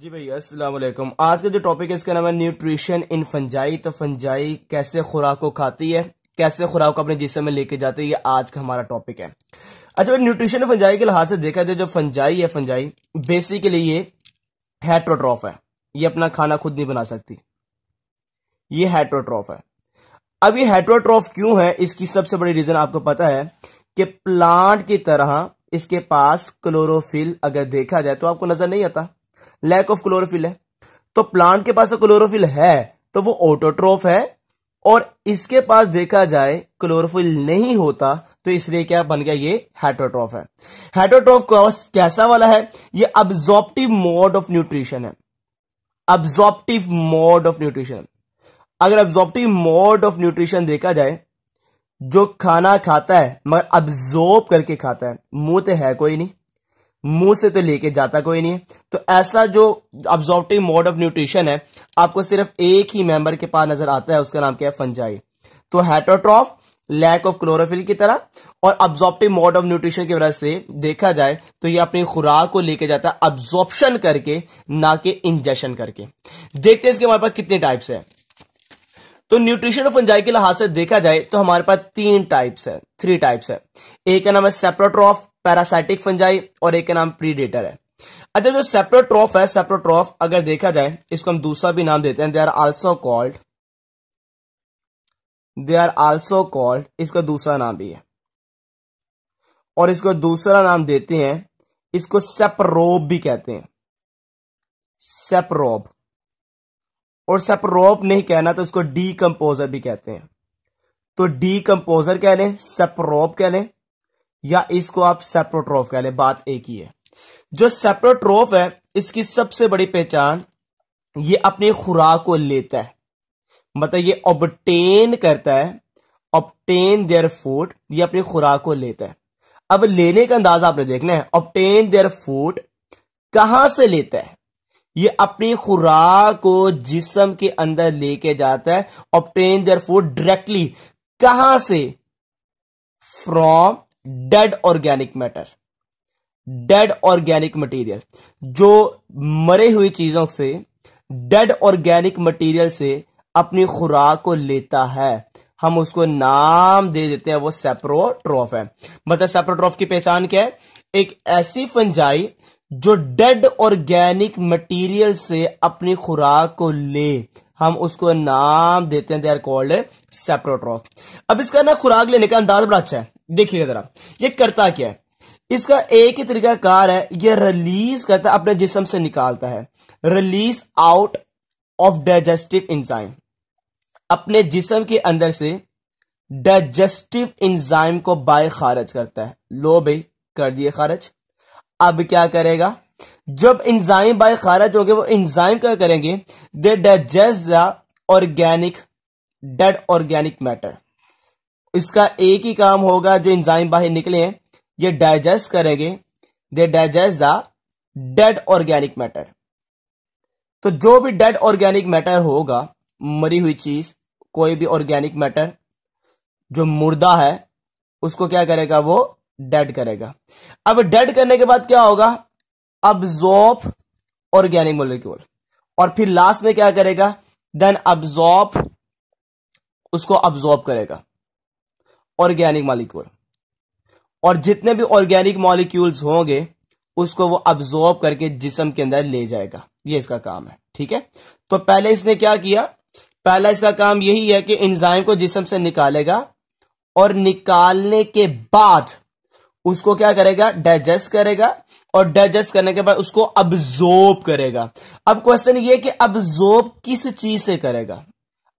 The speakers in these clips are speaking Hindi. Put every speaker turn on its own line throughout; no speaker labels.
जी भैया असलम आज का जो टॉपिक है इसका नाम है न्यूट्रिशन इन फंजाई तो फंजाई कैसे खुराक को खाती है कैसे खुराक को अपने जिसम में लेके जाती है ये आज का हमारा टॉपिक है अच्छा भाई न्यूट्रिशन फंजाई के लिहाज से देखा जाए जो फंजाई है फंजाई बेसिकली ये हेट्रोट्रॉफ है ये अपना खाना खुद नहीं बना सकती ये हेट्रोट्रॉफ है अब ये हेट्रोट्रॉफ क्यों है इसकी सबसे बड़ी रीजन आपको पता है कि प्लांट की तरह इसके पास क्लोरोफिल अगर देखा जाए तो आपको नजर नहीं आता लैक ऑफ क्लोरोफिल है तो प्लांट के पास क्लोरोफिल है तो वो ऑटोट्रोफ है और इसके पास देखा जाए क्लोरोफिल नहीं होता तो इसलिए क्या बन गया ये हेटोट्रोफ है हेटोट्रोफ कैसा वाला है ये अब्जॉप्टिव मोड ऑफ न्यूट्रिशन है अब्जॉर्प्टिव मोड ऑफ न्यूट्रिशन अगर अब्जॉप्टिव मोड ऑफ न्यूट्रिशन देखा जाए जो खाना खाता है मगर अब्जॉर्ब करके खाता है मुंह तो है कोई नहीं मुंह से तो लेके जाता कोई नहीं तो ऐसा जो ऑब्जॉर्टिव मोड ऑफ न्यूट्रिशन है आपको सिर्फ एक ही मेंबर के पास नजर आता है उसका नाम क्या है फंजाई तो हेटोट्रॉफ लैक ऑफ क्लोरोफिल की तरह और ऑब्जॉर्टिव मोड ऑफ न्यूट्रिशन की वजह से देखा जाए तो ये अपनी खुराक को लेके जाता है अब्जॉर्प्शन करके ना कि इंजेक्शन करके देखते हैं इसके हमारे पास कितने टाइप्स है तो न्यूट्रिशन ऑफ फंजाई के लिहाज से देखा जाए तो हमारे पास तीन टाइप्स है थ्री टाइप्स है एक का नाम है सेप्रोट्रॉफ पैरासाइटिक फंजाई और एक का नाम प्रीडेटर है अच्छा जो सेप्रोट्रॉफ है सेप्रोट्रॉफ अगर देखा जाए इसको हम दूसरा भी नाम देते हैं they are also called they are also called इसका दूसरा नाम भी है और इसको दूसरा नाम देते हैं इसको सेप्रोब भी कहते हैं सेप्रोब और सेप्रोब नहीं कहना तो इसको डी कंपोजर भी कहते हैं तो डी कह लें सेप्रोब कह लें या इसको आप सेप्रोट्रोफ कह लें बात एक ही है जो सेप्रोट्रोफ है इसकी सबसे बड़ी पहचान ये अपनी खुराक को लेता है मतलब ये ऑबटेन करता है ऑबटेन देयर फूड ये अपनी खुराक को लेता है अब लेने का अंदाज आपने देखना है ऑबटेन देयर फूड कहां से लेता है ये अपनी खुराक को जिसम के अंदर लेके जाता है ऑबटेन देयर फूड डायरेक्टली कहां से from dead organic matter dead organic material जो मरे हुई चीजों से डेड ऑर्गेनिक मटेरियल से अपनी खुराक को लेता है हम उसको नाम दे देते हैं वो सेप्रोट्रॉफ है मतलब सेप्रोट्रॉफ की पहचान क्या है एक ऐसी फंजाई जो डेड ऑर्गेनिक मटेरियल से अपनी खुराक को ले हम उसको नाम देते हैं दे आर कॉल्ड सेप्रोट्रॉफ अब इसका ना खुराक लेने का अंदाज बड़ा अच्छा है देखिएगा जरा ये करता क्या है इसका एक ही तरीका कार है ये रिलीज करता है अपने जिसम से निकालता है release out of digestive enzyme अपने जिसम के अंदर से डाइजेस्टिव इंजाइम को बाय खारज करता है लो भाई कर दिए खारज अब क्या करेगा जब इंजाइम बाय खारज हो गए वो इंजाइम क्या करेंगे they digest the organic dead organic matter इसका एक ही काम होगा जो इंजाइम बाहर निकले हैं ये डाइजेस्ट करेंगे they digest the dead organic matter तो जो भी डेड ऑर्गेनिक मैटर होगा मरी हुई चीज कोई भी ऑर्गेनिक मैटर जो मुर्दा है उसको क्या करेगा वो डेड करेगा अब डेड करने के बाद क्या होगा अब्जॉर्ब ऑर्गेनिक मोलिक्यूल और फिर लास्ट में क्या करेगा देन अब्जॉर्ब उसको अब्जॉर्ब करेगा ऑर्गेनिक मॉलिक्यूल और जितने भी ऑर्गेनिक मॉलिक्यूल्स होंगे उसको वो अब्जॉर्ब करके जिसम के अंदर ले जाएगा ये इसका काम है ठीक है तो पहले इसने क्या किया पहला इसका काम यही है कि इंजाइम को जिसम से निकालेगा और निकालने के बाद उसको क्या करेगा डाइजेस्ट करेगा और डाइजेस्ट करने के बाद उसको अब्जॉर्ब करेगा अब क्वेश्चन ये कि अब्जॉर्ब किस चीज से करेगा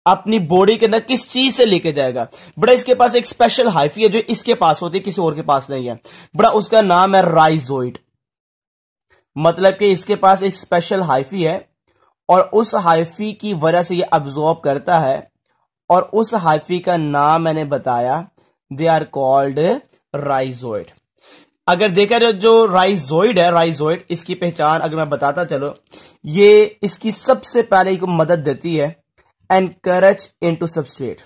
अपनी बॉडी के अंदर किस चीज से लेके जाएगा बड़ा इसके पास एक स्पेशल हाइफी है जो इसके पास होती है किसी और के पास नहीं है बड़ा उसका नाम है राइजोइड मतलब कि इसके पास एक स्पेशल हाइफी है और उस हाइफी की वजह से ये अब्जॉर्ब करता है और उस हाइफी का नाम मैंने बताया दे आर कॉल्ड राइजोइड अगर देखा जाए जो राइजोइड है राइजोइड इसकी पहचान अगर मैं बताता चलो ये इसकी सबसे पहले मदद देती है एंड करच इनटू सबस्ट्रेट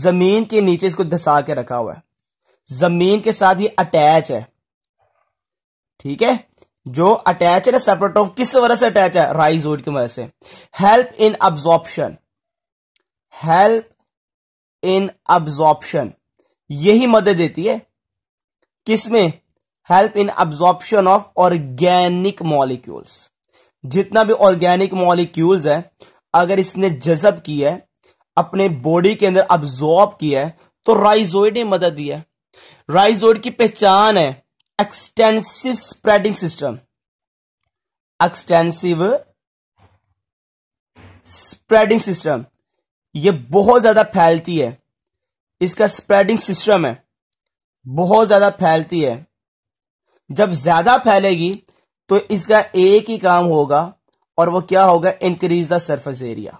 जमीन के नीचे इसको धसा के रखा हुआ है जमीन के साथ ये अटैच है ठीक है जो अटैच है ना सेपरेट ऑफ किस वजह से अटैच है राइजोड की वजह से help in absorption help in absorption यही मदद देती है किसमें help in absorption of organic molecules जितना भी ऑर्गेनिक मॉलिक्यूल्स है अगर इसने जजब किया है अपने बॉडी के अंदर अब्जॉर्ब किया है तो राइजोइड ने मदद दी है राइजोइड की पहचान है extensive spreading system extensive spreading system ये बहुत ज्यादा फैलती है इसका स्प्रेडिंग सिस्टम है बहुत ज्यादा फैलती है जब ज्यादा फैलेगी तो इसका एक ही काम होगा और वो क्या होगा increase the surface area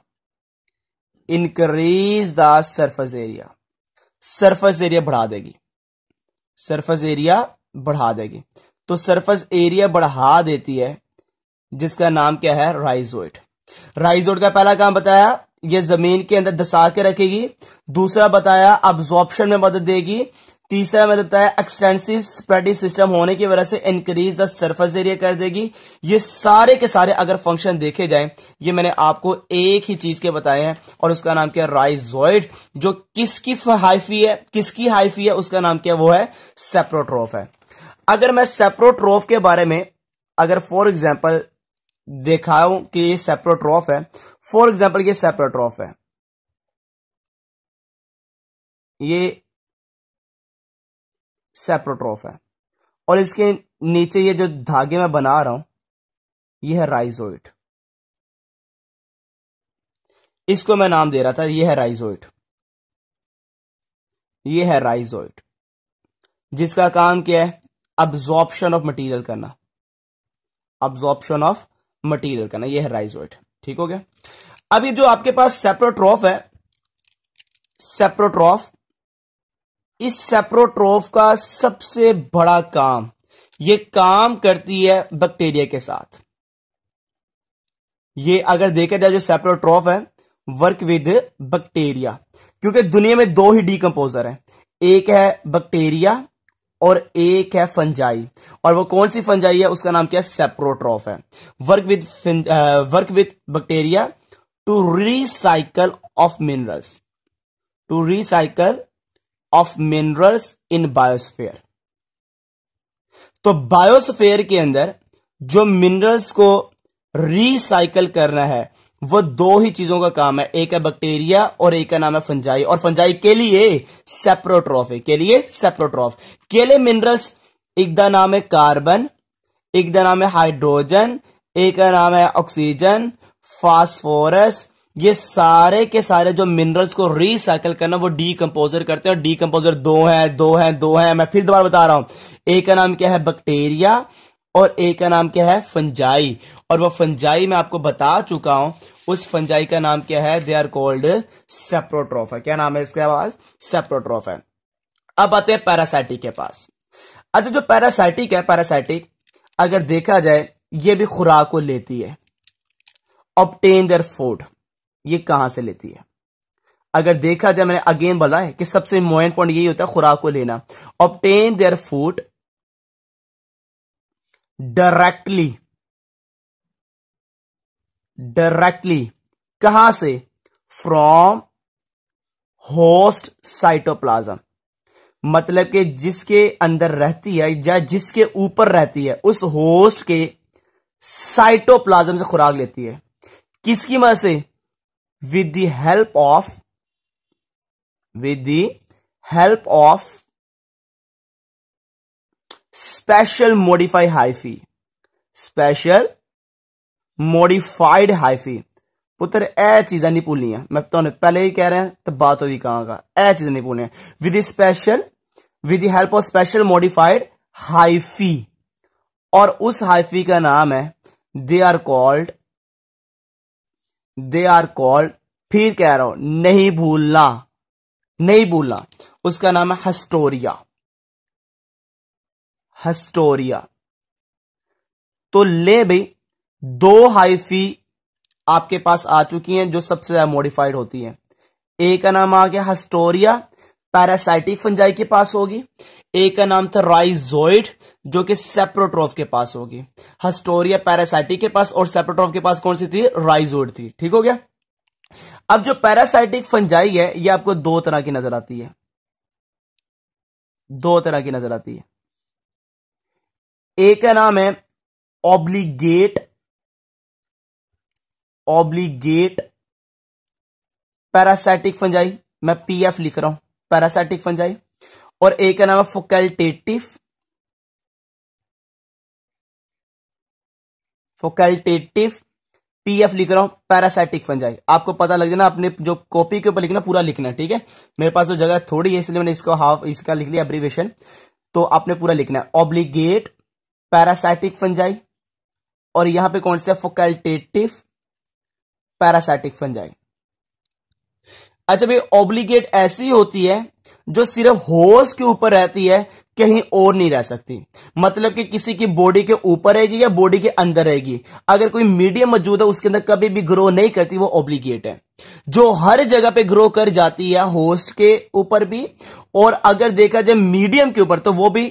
increase the surface area surface area बढ़ा देगी सरफेस एरिया बढ़ा देगी तो सरफेस एरिया बढ़ा देती है जिसका नाम क्या है राइजोइड राइजोइड का पहला काम बताया ये जमीन के अंदर दसा के रखेगी दूसरा बताया अब्जॉर्प्शन में मदद देगी तीसरा मैंने बताया एक्सटेंसिव स्प्रेडिंग सिस्टम होने की वजह से इंक्रीज द सरफेस एरिया कर देगी ये सारे के सारे अगर फंक्शन देखे जाए ये मैंने आपको एक ही चीज के बताए हैं और उसका नाम क्या राइजोइड जो किसकी हाइफी है किसकी हाइफी है उसका नाम क्या वो है सेप्रोट्रोफ है अगर मैं सेप्रोट्रोफ के बारे में अगर फॉर एग्जाम्पल देखाऊ कि ये सेप्रोट्रोफ है फॉर एग्जाम्पल ये सेप्रोट्रोफ है ये सेप्रोट्रोफ है और इसके नीचे ये जो धागे मैं बना रहा हूं ये है राइजोइट इसको मैं नाम दे रहा था ये है राइजोइट ये है राइजोइट जिसका काम क्या है अब्जॉर्प्शन ऑफ मटेरियल करना अब्जॉर्प्शन ऑफ मटेरियल करना यह है राइजोइट ठीक हो गया अब ये जो आपके पास सेप्रोट्रॉफ है सेप्रोट्रॉफ इस सेप्रोट्रोफ का सबसे बड़ा काम ये काम करती है बैक्टीरिया के साथ ये अगर देखा जाए जो सेप्रोट्रोफ है वर्क विद बैक्टीरिया क्योंकि दुनिया में दो ही डीकम्पोजर हैं एक है बैक्टीरिया और एक है फंजाई और वो कौन सी फंजाई है उसका नाम क्या है सेप्रोट्रॉफ है work with work with bacteria to recycle of minerals to recycle of minerals in biosphere तो बायोस्फेयर के अंदर जो मिनरल्स को रिसाइकल करना है वो दो ही चीजों का काम है एक है बैक्टीरिया और एक का नाम है फंजाई और फंजाई के लिए सेप्रोट्रॉफ है के लिए सेप्रोट्रॉफ के लिए मिनरल्स एक का नाम है कार्बन एक का नाम है हाइड्रोजन एक का नाम है ऑक्सीजन फास्फोरस ये सारे के सारे जो मिनरल्स को रिसाइकल करना वो डीकम्पोजर करते हैं और डीकम्पोजर दो है दो है दो है मैं फिर दोबारा बता रहा हूं एक का नाम क्या है बैक्टीरिया और एक का नाम क्या है फंजाई और वो फंजाई मैं आपको बता चुका हूं उस फंजाई का नाम क्या है दे आर कॉल्ड सेप्रोट्रोफ है क्या नाम है इसके पास सेप्रोट्रोफ है अब आते हैं पैरासाइटिक के पास अच्छा जो पैरासाइटिक है पैरासाइटिक अगर देखा जाए ये भी खुराक को लेती है ऑप्टेन दर फूड ये कहां से लेती है अगर देखा जाए मैंने अगेन बोला है कि सबसे मोइन पॉइंट यही होता है खुराक को लेना obtain their food directly directly कहां से फ्रॉम होस्ट साइटोप्लाज्म मतलब कि जिसके अंदर रहती है या जिसके ऊपर रहती है उस होस्ट के साइटोप्लाज्म से खुराक लेती है किसकी मदद से with the help of with the help of special modified hyphae special modified hyphae पुत्र ए चीजा नहीं भूलनियां मैं तो पहले ही कह रहा हैं तो बात होगी कहां का ए चीजें नहीं भूलनियां with special with help of special modified hyphae और उस हाइफी का नाम है they are called they are called फिर कह रहा हूं नहीं भूलना नहीं भूलना उसका नाम है हस्टोरिया हस्टोरिया तो ले भाई दो हाइफी आपके पास आ चुकी हैं जो सबसे ज्यादा मॉडिफाइड होती हैं एक का नाम आ गया हस्टोरिया पैरासाइटिक फंजाई के पास होगी एक का नाम था राइजोइड जो कि सेप्रोट्रोफ के पास होगी हस्टोरिया पैरासाइटिक के पास और सेप्रोट्रोफ के पास कौन सी थी राइजोइड थी ठीक हो गया अब जो पैरासाइटिक फंजाई है ये आपको दो तरह की नजर आती है दो तरह की नजर आती है एक का नाम है ऑब्लीगेट ऑब्लीगेट पैरासाइटिक फंजाई मैं पीएफ लिख रहा हूं पैरासाइटिक फंजाई और एक का नाम है फोकल्टेटिव फोकल्टेटिव पीएफ लिख रहा हूं पैरासाइटिक फंजाई आपको पता लग जाना आपने जो कॉपी के ऊपर लिखना पूरा लिखना ठीक है मेरे पास तो जगह थोड़ी है इसलिए मैंने इसको हाफ इसका लिख लिया एब्रीवेशन तो आपने पूरा लिखना है ऑब्लिगेट पैरासाइटिक फंजाई और यहां पे कौन सा फोकल्टेटिव पैरासाइटिक फंजाई अच्छा भाई ऑब्लिगेट ऐसी होती है जो सिर्फ होश के ऊपर रहती है कहीं और नहीं रह सकती मतलब कि किसी की बॉडी के ऊपर रहेगी या बॉडी के अंदर रहेगी अगर कोई मीडियम मौजूद है उसके अंदर कभी भी ग्रो नहीं करती वो ऑब्लिगेट है जो हर जगह पे ग्रो कर जाती है होस्ट के ऊपर भी और अगर देखा जाए मीडियम के ऊपर तो वो भी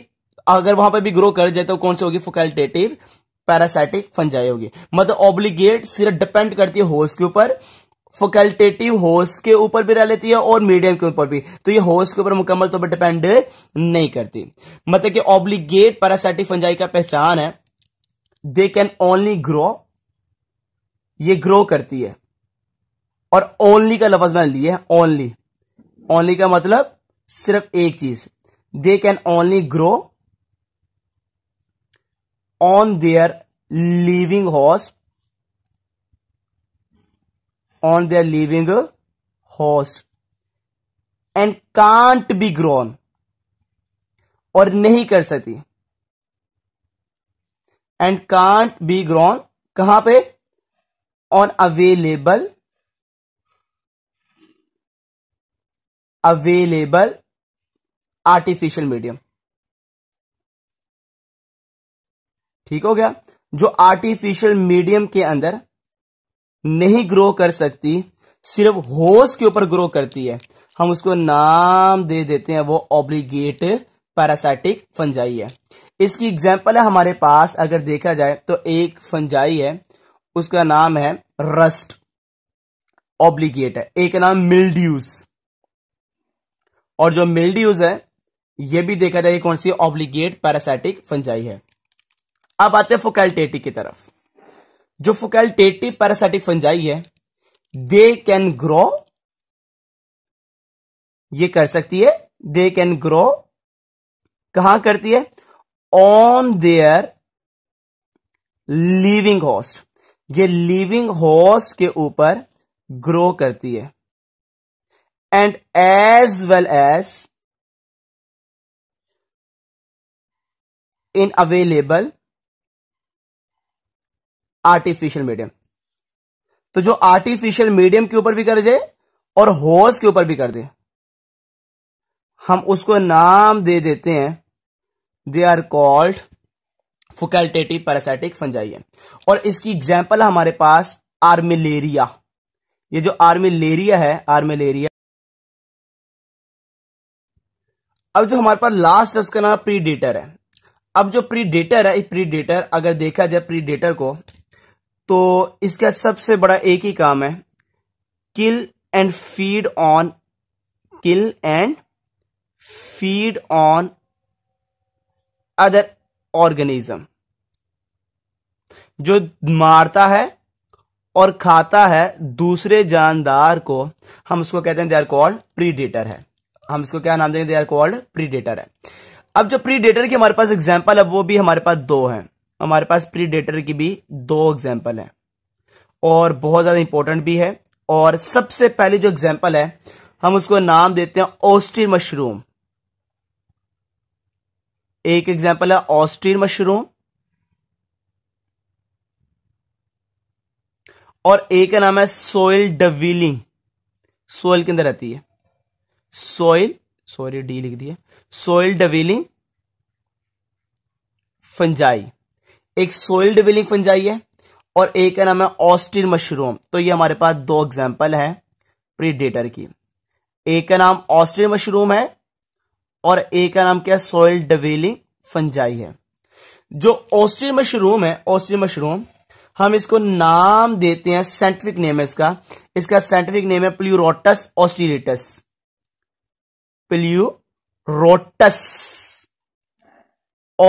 अगर वहां पर भी ग्रो कर जाए तो कौन सी होगी फुकल्टेटिव पैरासाइटिक फंजाई होगी मतलब ऑब्लिगेट सिर्फ डिपेंड करती है होस्ट के ऊपर फोकल्टेटिव होस्ट के ऊपर भी रह लेती है और मीडियम के ऊपर भी तो ये होस्ट के ऊपर मुकम्मल तौर पर डिपेंड नहीं करती मतलब कि ऑब्लिगेट पैरासाइटिक फंजाई का पहचान है दे कैन ओनली ग्रो ये ग्रो करती है और ओनली का लफज मैंने लिया है ओनली ओनली का मतलब सिर्फ एक चीज they can only grow on their living host on their living host and can't be grown और नहीं कर सकती एंड कांट बी ग्रोन कहां पे on available available artificial medium ठीक हो गया जो आर्टिफिशियल मीडियम के अंदर नहीं ग्रो कर सकती सिर्फ होश के ऊपर ग्रो करती है हम उसको नाम दे देते हैं वो ऑब्लिगेट पैरासाइटिक फंजाई है इसकी एग्जाम्पल है हमारे पास अगर देखा जाए तो एक फंजाई है उसका नाम है रस्ट ऑब्लिगेट है एक नाम मिल्ड्यूस और जो मिल्ड्यूस है ये भी देखा जाए कौन सी ऑब्लिगेट पैरासाइटिक फंजाई है अब आते हैं फोकैलटेटी की तरफ जो फुकैल्टेटिव पैरासाइटिक फंजाई है दे कैन ग्रो ये कर सकती है दे कैन ग्रो कहां करती है ऑन देयर लिविंग होस्ट ये लिविंग होस्ट के ऊपर ग्रो करती है and as well as in available artificial medium तो जो आर्टिफिशियल मीडियम के ऊपर भी कर दे और होस के ऊपर भी कर दे हम उसको नाम दे देते हैं they are called facultative parasitic fungi है और इसकी एग्जाम्पल हमारे पास आर्मिलेरिया ये जो आर्मिलेरिया है आर्मिलेरिया अब जो हमारे पास लास्ट उसका नाम प्रीडेटर है अब जो प्रीडेटर है प्रीडेटर अगर देखा जाए प्रीडेटर को तो इसका सबसे बड़ा एक ही काम है kill and feed on kill and feed on other organism जो मारता है और खाता है दूसरे जानदार को हम उसको कहते हैं दे आर कॉल्ड प्रीडेटर है हम इसको क्या नाम देंगे दे आर कॉल्ड प्रीडेटर है अब जो प्रीडेटर की हमारे पास एग्जाम्पल है वो भी हमारे पास दो हैं हमारे पास प्रीडेटर की भी दो एग्जाम्पल है और बहुत ज्यादा इंपॉर्टेंट भी है और सबसे पहले जो एग्जाम्पल है हम उसको नाम देते हैं ऑस्ट्रीन मशरूम एक एग्जाम्पल है ऑस्ट्रीन मशरूम और एक का नाम है सोइल डवीलिंग सोयल के अंदर रहती है सोइल सॉरी डी लिख दिया सोइल डवीलिंग फंजाई एक सोइल डिविलिंग फंजाई है और एक का नाम है ऑस्टिन मशरूम तो ये हमारे पास दो एग्जाम्पल है प्रीडेटर की एक का नाम ऑस्टिन मशरूम है और एक का नाम क्या है सोइल डिविलिंग फंजाई है जो ऑस्टिन मशरूम है ऑस्टिन मशरूम हम इसको नाम देते हैं साइंटिफिक नेम है इसका इसका साइंटिफिक नेम है प्ल्यूरोटस ऑस्टिरेटस प्ल्यूरोटस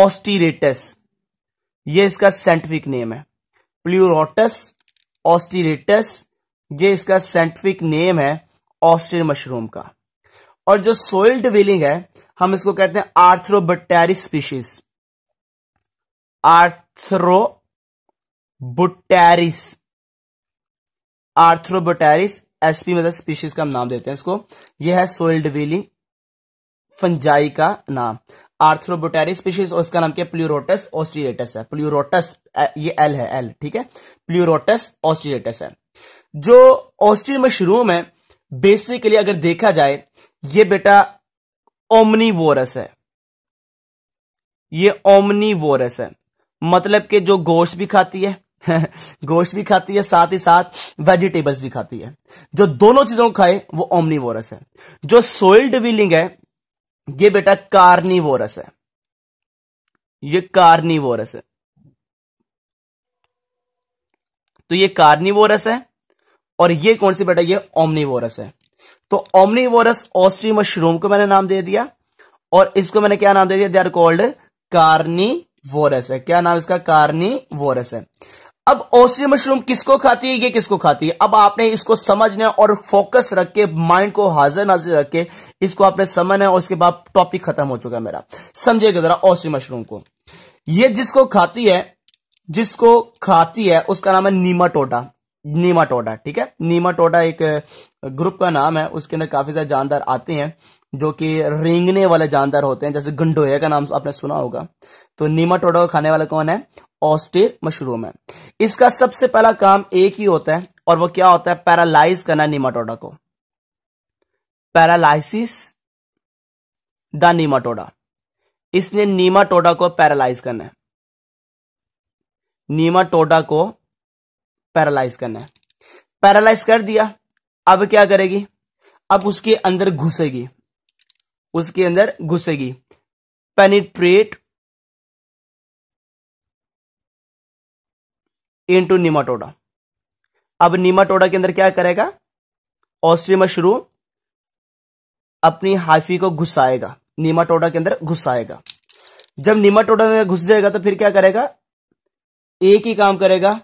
ऑस्टिरेटस ये इसका साइंटिफिक नेम है प्लूरोटस ऑस्टिरेटस ये इसका साइंटिफिक नेम है ऑस्ट्रेल मशरूम का और जो सोइल डिविलिंग है हम इसको कहते हैं Arthrobotrys species botrys Arthrobotrys SP मतलब स्पीशीज का हम नाम देते हैं इसको यह है सोइल डिविलिंग फंजाई का नाम आर्थ्रोबोटेरी स्पीशीज और इसका नाम क्या प्लूरोटस ऑस्टिरेटस है प्लूरोटस ये एल है एल ठीक है प्लूरोटस ऑस्टिरेटस है जो ऑस्ट्रियन मशरूम है बेसिकली अगर देखा जाए ये बेटा ओमनीवोरस है ये ओमनीवोरस है मतलब कि जो गोश्त भी खाती है गोश्त भी खाती है साथ ही साथ वेजिटेबल्स भी खाती है जो दोनों चीजों को खाए वो ओमनीवोरस है जो सोइल डिविलिंग है ये बेटा कार्निवोरस है ये कार्निवोरस है तो ये कार्निवोरस है और ये कौन सी बेटा ये ओमनीवोरस है तो ओमनीवोरस ऑस्ट्री मशरूम को मैंने नाम दे दिया और इसको मैंने क्या नाम दे दिया दे आर कॉल्ड कार्निवोरस है क्या नाम इसका कार्निवोरस है अब ओसी मशरूम किसको खाती है ये किसको खाती है अब आपने इसको समझना और फोकस रख के माइंड को हाजिर नाजिर रख के इसको आपने समझना है और उसके बाद टॉपिक खत्म हो चुका है मेरा समझेगा जरा ओसी मशरूम को ये जिसको खाती है जिसको खाती है उसका नाम है नीमा नीमाटोडा ठीक है नीमाटोडा एक ग्रुप का नाम है उसके अंदर काफी सारे जानदार आते हैं जो कि रेंगने वाले जानदार होते हैं जैसे गंडोया का नाम आपने सुना होगा तो नीमाटोडा को खाने वाला कौन है ऑस्टेर मशरूम है इसका सबसे पहला काम एक ही होता है और वो क्या होता है पैरालाइज करना निमाटोडा को पैरालाइसिस द नीमाटोडा इसने नीमाटोडा को पैरालाइज करना है नीमाटोडा को पैरालाइज करना है पैरालाइज कर दिया अब क्या करेगी अब उसके अंदर घुसेगी उसके अंदर घुसेगी पेनिट्रेट इंटू निमाटोडा अब निमाटोडा के अंदर क्या करेगा ऑस्ट्री मशरू अपनी हाफी को घुसाएगा निमाटोडा के अंदर घुसाएगा जब निमाटोडा में घुस जाएगा तो फिर क्या करेगा एक ही काम करेगा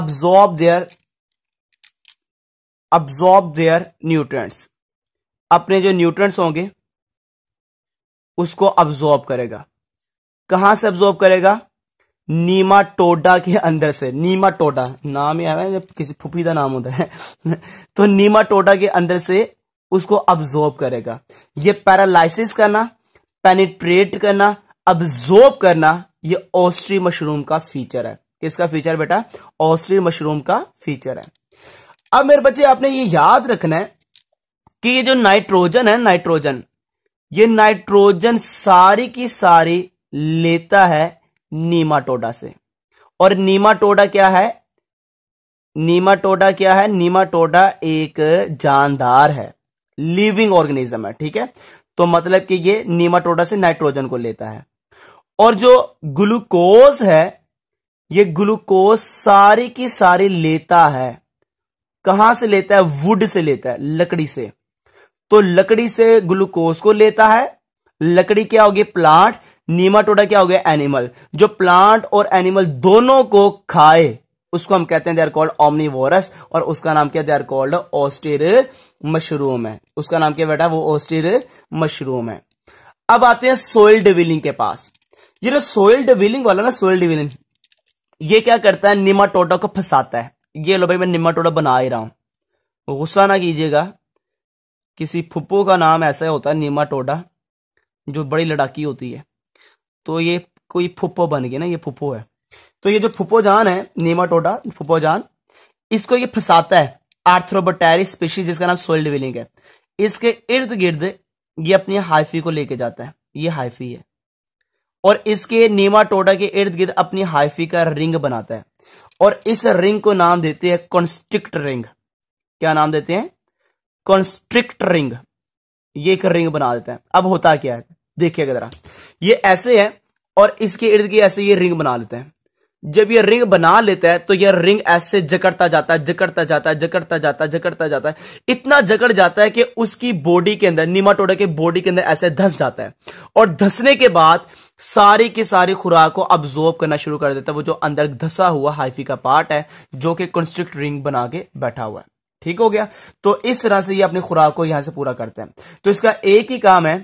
absorb their absorb their nutrients अपने जो न्यूट्रेंट्स होंगे उसको अब्जॉर्ब करेगा कहां से अब्जॉर्ब करेगा नीमा टोडा के अंदर से नीमा टोडा नाम ही आया जब किसी फुफी का नाम होता है तो नीमा टोडा के अंदर से उसको अब्जॉर्ब करेगा ये पैरालिसिस करना पेनिट्रेट करना अब्जॉर्ब करना ये ऑस्ट्री मशरूम का फीचर है किसका फीचर बेटा ऑस्ट्री मशरूम का फीचर है अब मेरे बच्चे आपने ये याद रखना है कि ये जो नाइट्रोजन है नाइट्रोजन ये नाइट्रोजन सारी की सारी लेता है नीमाटोडा से और नीमाटोडा क्या है नीमाटोडा क्या है नीमाटोडा एक जानदार है लिविंग ऑर्गेनिज्म है ठीक है तो मतलब कि ये नीमाटोडा से नाइट्रोजन को लेता है और जो ग्लूकोज है ये ग्लूकोज सारी की सारी लेता है कहां से लेता है वुड से लेता है लकड़ी से तो लकड़ी से ग्लूकोज को लेता है लकड़ी क्या होगी प्लांट नीमाटोडा क्या हो गया एनिमल जो प्लांट और एनिमल दोनों को खाए उसको हम कहते हैं दे आर कॉल्ड ओमनीवोरस और उसका नाम क्या they are called oyster mushroom है उसका नाम क्या बेटा वो ऑस्टिर मशरूम है अब आते हैं सोयल डिविलिंग के पास ये जो सोयल डिविलिंग वाला ना सोयल डिविलिंग ये क्या करता है निमाटोडा को फंसाता है ये लो भाई मैं निमाटोडा बना ही रहा हूं गुस्सा ना कीजिएगा किसी फुप्पो का नाम ऐसा होता है निमाटोडा जो बड़ी लड़ाकी होती है तो ये कोई फुप्पो बन गया ना ये फुप्पो है तो ये जो फुप्पोजान है नेमाटोडा फुप्पोजान इसको ये फंसाता है आर्थ्रोबटेरिस स्पेशी जिसका नाम सोल्ड विलिंग है इसके इर्द गिर्द ये अपनी हाइफी को लेके जाता है ये हाइफी है और इसके नेमाटोडा के इर्द गिर्द अपनी हाइफी का रिंग बनाता है और इस रिंग को नाम देते हैं कॉन्स्ट्रिक्ट रिंग क्या नाम देते हैं कॉन्स्ट्रिक्ट रिंग ये एक रिंग बना देता है अब होता क्या है देखिएगा जरा ये ऐसे है और इसके इर्द गिर्द ऐसे ये रिंग बना लेते हैं जब ये रिंग बना लेता है तो ये रिंग ऐसे जकड़ता जाता है जकड़ता जाता है जकड़ता जाता है जकड़ता जाता है इतना जकड़ जाता है कि उसकी बॉडी के अंदर टोडा के बॉडी के अंदर ऐसे धस जाता है और धसने के बाद सारी की सारी खुराक को अब्जॉर्ब करना शुरू कर देता है वो जो अंदर धसा हुआ हाइफी का पार्ट है जो कि कंस्ट्रिक्ट रिंग बना के बैठा हुआ है ठीक हो गया तो इस तरह से ये अपनी खुराक को यहां से पूरा करते हैं तो इसका एक ही काम है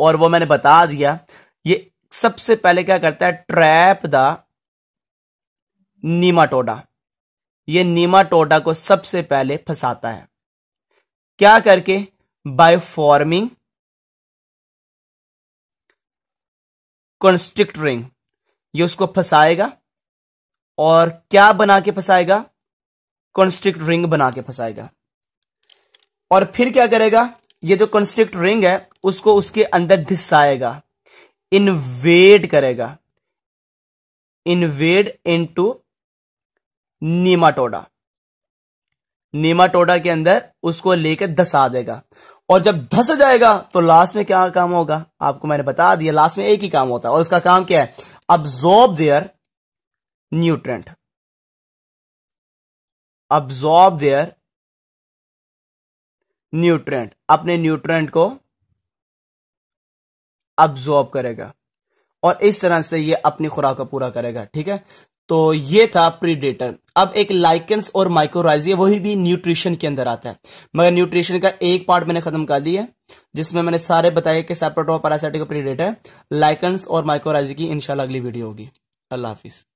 और वो मैंने बता दिया ये सबसे पहले क्या करता है ट्रैप द नीमाटोडा ये नीमाटोडा को सबसे पहले फंसाता है क्या करके बाय फॉर्मिंग कॉन्स्ट्रिक्ट रिंग ये उसको फंसाएगा और क्या बना के फंसाएगा कॉन्स्ट्रिक्ट रिंग बना के फंसाएगा और फिर क्या करेगा ये जो कंस्ट्रिक्ट रिंग है उसको उसके अंदर धिसाएगा इन्वेड करेगा इनवेड इनटू नीमाटोडा नीमाटोडा के अंदर उसको लेकर धसा देगा और जब धस जाएगा तो लास्ट में क्या काम होगा आपको मैंने बता दिया लास्ट में एक ही काम होता है और उसका काम क्या है absorb their nutrient absorb their nutrient अपने न्यूट्रेंट को अब्जॉर्ब करेगा और इस तरह से ये अपनी खुराक को पूरा करेगा ठीक है तो ये था प्रीडेटर अब एक लाइकेंस और माइक्रोराइजी वही भी न्यूट्रिशन के अंदर आता है मगर न्यूट्रिशन का एक पार्ट मैंने खत्म कर दिया जिसमें मैंने सारे बताए कि और पैरासाइटिक प्रीडेटर लाइकेंस और माइक्रोराइजिया की इंशाल्लाह अगली वीडियो होगी अल्लाह हाफिज़